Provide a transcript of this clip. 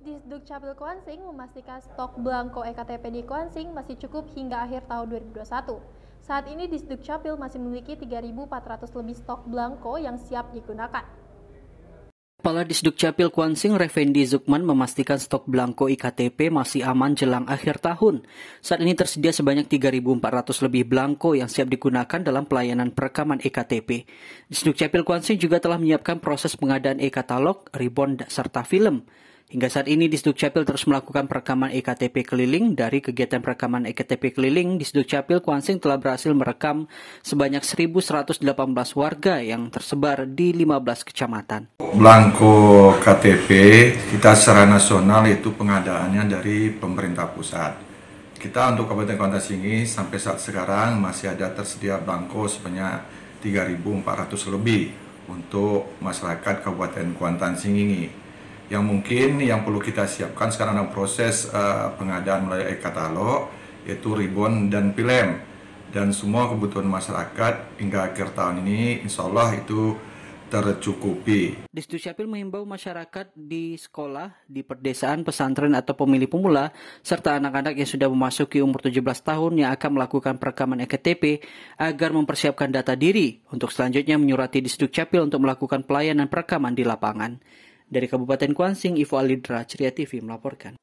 di Dukcapil Kuansing memastikan stok belangko EKTP di Kuansing masih cukup hingga akhir tahun 2021. Saat ini di Dukcapil masih memiliki 3.400 lebih stok belangko yang siap digunakan. Kepala Capil Kuansing Revendi Zukman memastikan stok belangko IKTP e masih aman jelang akhir tahun. Saat ini tersedia sebanyak 3.400 lebih belangko yang siap digunakan dalam pelayanan perekaman EKTP. Capil Kuansing juga telah menyiapkan proses pengadaan e-katalog, ribbon, serta film. Hingga saat ini di Disdukcapil terus melakukan perekaman EKTP keliling. Dari kegiatan perekaman EKTP keliling, di Disdukcapil Kuansing telah berhasil merekam sebanyak 1.118 warga yang tersebar di 15 kecamatan. Blanko KTP kita secara nasional itu pengadaannya dari pemerintah pusat. Kita untuk Kabupaten Kota Singi sampai saat sekarang masih ada tersedia blanko sebanyak 3.400 lebih untuk masyarakat Kabupaten Kuantan Singingi yang mungkin yang perlu kita siapkan sekarang dalam proses uh, pengadaan melalui e-katalog yaitu ribbon dan film dan semua kebutuhan masyarakat hingga akhir tahun ini insya Allah itu tercukupi. Syapil mengimbau masyarakat di sekolah, di perdesaan, pesantren atau pemilih pemula, serta anak-anak yang sudah memasuki umur 17 tahun yang akan melakukan perekaman EKTP agar mempersiapkan data diri untuk selanjutnya menyurati Disdukcapil untuk melakukan pelayanan perekaman di lapangan. Dari Kabupaten Kuansing, Ivo Alidra, Ceria TV melaporkan.